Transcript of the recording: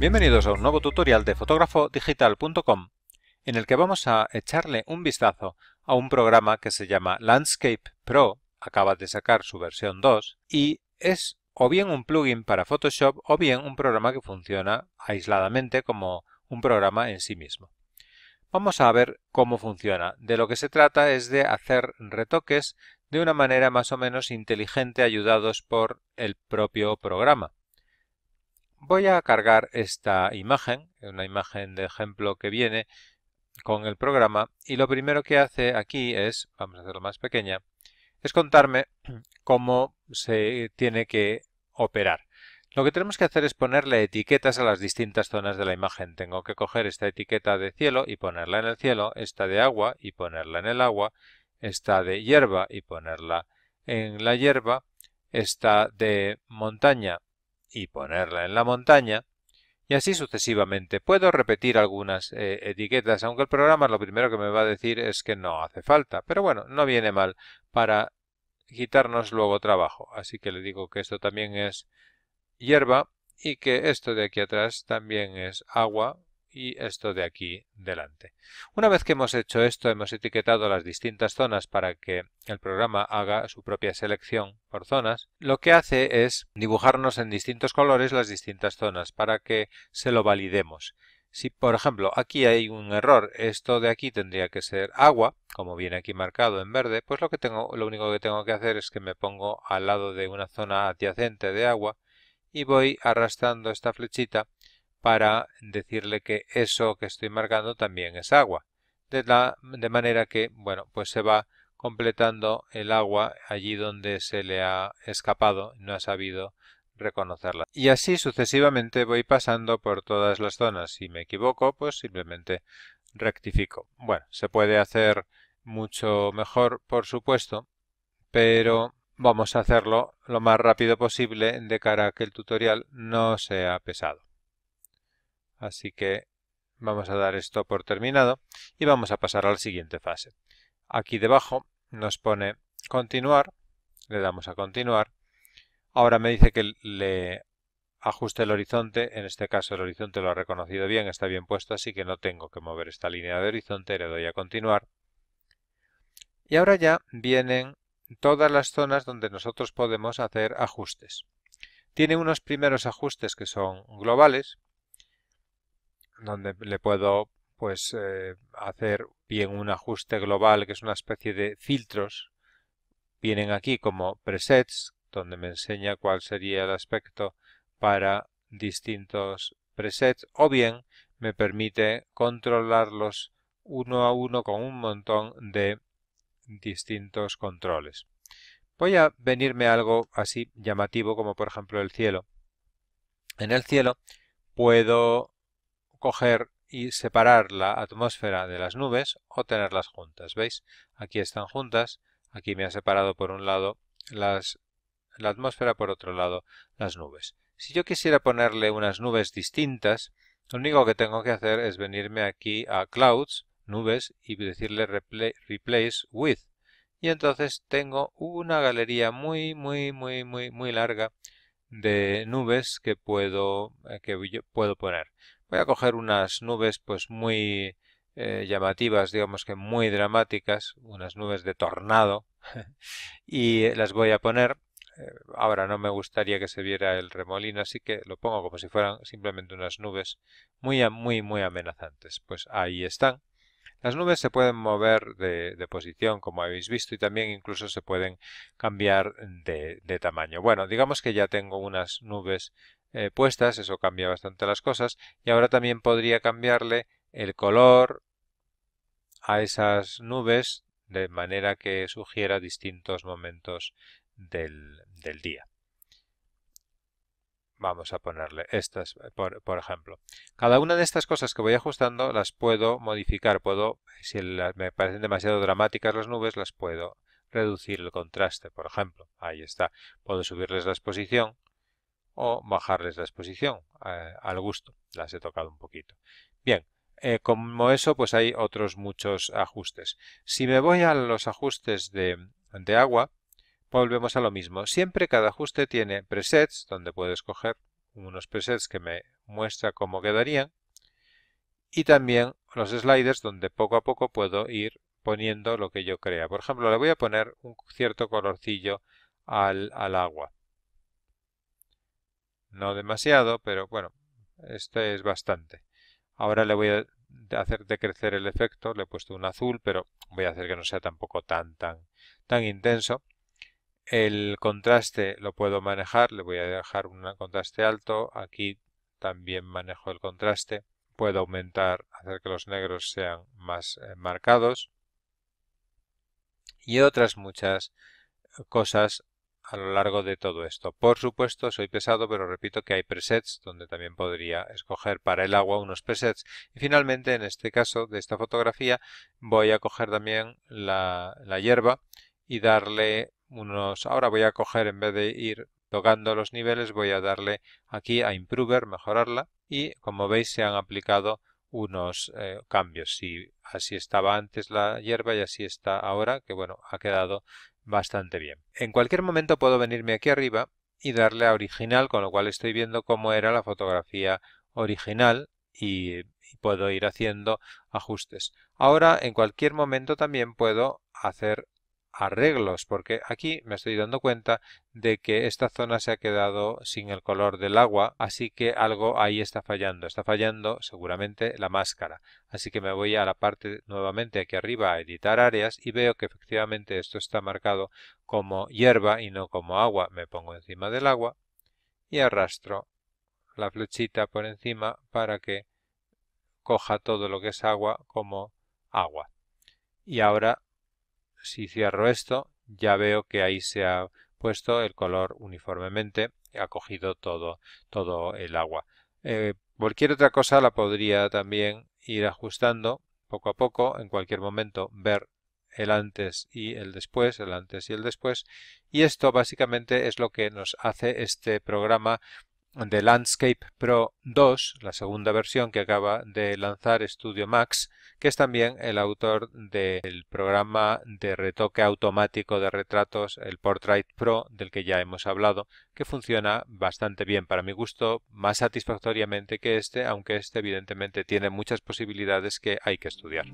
Bienvenidos a un nuevo tutorial de fotografodigital.com en el que vamos a echarle un vistazo a un programa que se llama Landscape Pro, acaba de sacar su versión 2, y es o bien un plugin para Photoshop o bien un programa que funciona aisladamente como un programa en sí mismo. Vamos a ver cómo funciona. De lo que se trata es de hacer retoques de una manera más o menos inteligente ayudados por el propio programa. Voy a cargar esta imagen, una imagen de ejemplo que viene con el programa y lo primero que hace aquí es, vamos a hacerlo más pequeña, es contarme cómo se tiene que operar. Lo que tenemos que hacer es ponerle etiquetas a las distintas zonas de la imagen. Tengo que coger esta etiqueta de cielo y ponerla en el cielo, esta de agua y ponerla en el agua, esta de hierba y ponerla en la hierba, esta de montaña y ponerla en la montaña, y así sucesivamente. Puedo repetir algunas eh, etiquetas, aunque el programa lo primero que me va a decir es que no hace falta, pero bueno, no viene mal para quitarnos luego trabajo. Así que le digo que esto también es hierba y que esto de aquí atrás también es agua y esto de aquí delante. Una vez que hemos hecho esto, hemos etiquetado las distintas zonas para que el programa haga su propia selección por zonas. Lo que hace es dibujarnos en distintos colores las distintas zonas para que se lo validemos. Si, por ejemplo, aquí hay un error, esto de aquí tendría que ser agua, como viene aquí marcado en verde, pues lo, que tengo, lo único que tengo que hacer es que me pongo al lado de una zona adyacente de agua y voy arrastrando esta flechita para decirle que eso que estoy marcando también es agua. De, la, de manera que, bueno, pues se va completando el agua allí donde se le ha escapado, no ha sabido reconocerla. Y así sucesivamente voy pasando por todas las zonas. Si me equivoco, pues simplemente rectifico. Bueno, se puede hacer mucho mejor, por supuesto, pero vamos a hacerlo lo más rápido posible de cara a que el tutorial no sea pesado. Así que vamos a dar esto por terminado y vamos a pasar a la siguiente fase. Aquí debajo nos pone continuar, le damos a continuar. Ahora me dice que le ajuste el horizonte, en este caso el horizonte lo ha reconocido bien, está bien puesto, así que no tengo que mover esta línea de horizonte, le doy a continuar. Y ahora ya vienen todas las zonas donde nosotros podemos hacer ajustes. Tiene unos primeros ajustes que son globales, donde le puedo pues eh, hacer bien un ajuste global que es una especie de filtros vienen aquí como presets donde me enseña cuál sería el aspecto para distintos presets o bien me permite controlarlos uno a uno con un montón de distintos controles. Voy a venirme algo así llamativo como por ejemplo el cielo. En el cielo puedo coger y separar la atmósfera de las nubes o tenerlas juntas. ¿Veis? Aquí están juntas, aquí me ha separado por un lado las, la atmósfera, por otro lado las nubes. Si yo quisiera ponerle unas nubes distintas, lo único que tengo que hacer es venirme aquí a Clouds, nubes, y decirle Replace With. Y entonces tengo una galería muy, muy, muy, muy, muy larga de nubes que puedo, eh, que puedo poner. Voy a coger unas nubes pues muy eh, llamativas, digamos que muy dramáticas, unas nubes de tornado, y las voy a poner. Eh, ahora no me gustaría que se viera el remolino, así que lo pongo como si fueran simplemente unas nubes muy, muy, muy amenazantes. Pues ahí están. Las nubes se pueden mover de, posición, como habéis visto, y también incluso se pueden cambiar de, de, tamaño. Bueno, digamos que ya tengo unas nubes eh, puestas, eso cambia bastante las cosas, y ahora también podría cambiarle el color a esas nubes de manera que sugiera distintos momentos del, día. Vamos a ponerle estas, eh, por, ejemplo. Cada una de estas cosas que voy ajustando las puedo modificar. Puedo, si me parecen demasiado dramáticas las nubes, las puedo reducir el contraste, por ejemplo. Ahí está. Puedo subirles la exposición o bajarles la exposición eh, al gusto. Las he tocado un poquito. Bien, eh, como eso, pues hay otros muchos ajustes. Si me voy a los ajustes de, de agua, volvemos a lo mismo. Siempre cada ajuste tiene presets, donde puedo escoger unos presets que me muestra cómo quedarían, y también los sliders donde poco a poco puedo ir poniendo lo que yo crea. Por ejemplo, le voy a poner un cierto colorcillo al, al agua. No demasiado, pero bueno, este es bastante. Ahora le voy a hacer decrecer el efecto, le he puesto un azul, pero voy a hacer que no sea tampoco tan, tan, tan intenso. El contraste lo puedo manejar, le voy a dejar un contraste alto, aquí también manejo el contraste. Puedo aumentar, hacer que los negros sean más eh, marcados. Y otras muchas cosas a lo largo de todo esto. Por supuesto, soy pesado, pero repito que hay presets donde también podría escoger para el agua unos presets. Y finalmente, en este caso de esta fotografía, voy a coger también la, la hierba y darle unos... Ahora voy a coger, en vez de ir tocando los niveles, voy a darle aquí a Improver, mejorarla. Y como veis, se han aplicado unos eh, cambios. Si así estaba antes la hierba y así está ahora, que bueno, ha quedado bastante bien. En cualquier momento puedo venirme aquí arriba y darle a original, con lo cual estoy viendo cómo era la fotografía original y, puedo ir haciendo ajustes. Ahora, en cualquier momento también puedo hacer arreglos, porque aquí me estoy dando cuenta de que esta zona se ha quedado sin el color del agua, así que algo ahí está fallando. Está fallando seguramente la máscara. Así que me voy a la parte nuevamente aquí arriba a editar áreas y veo que efectivamente esto está marcado como hierba y no como agua. Me pongo encima del agua y arrastro la flechita por encima para que coja todo lo que es agua como agua. Y ahora si cierro esto, ya veo que ahí se ha puesto el color uniformemente, ha cogido todo, todo el agua. Eh, cualquier otra cosa la podría también ir ajustando poco a poco, en cualquier momento ver el antes y el después, el antes y el después. Y esto básicamente es lo que nos hace este programa de Landscape Pro 2, la segunda versión que acaba de lanzar Studio Max, que es también el autor del programa de retoque automático de retratos, el Portrait Pro, del que ya hemos hablado, que funciona bastante bien para mi gusto, más satisfactoriamente que este, aunque este evidentemente tiene muchas posibilidades que hay que estudiar.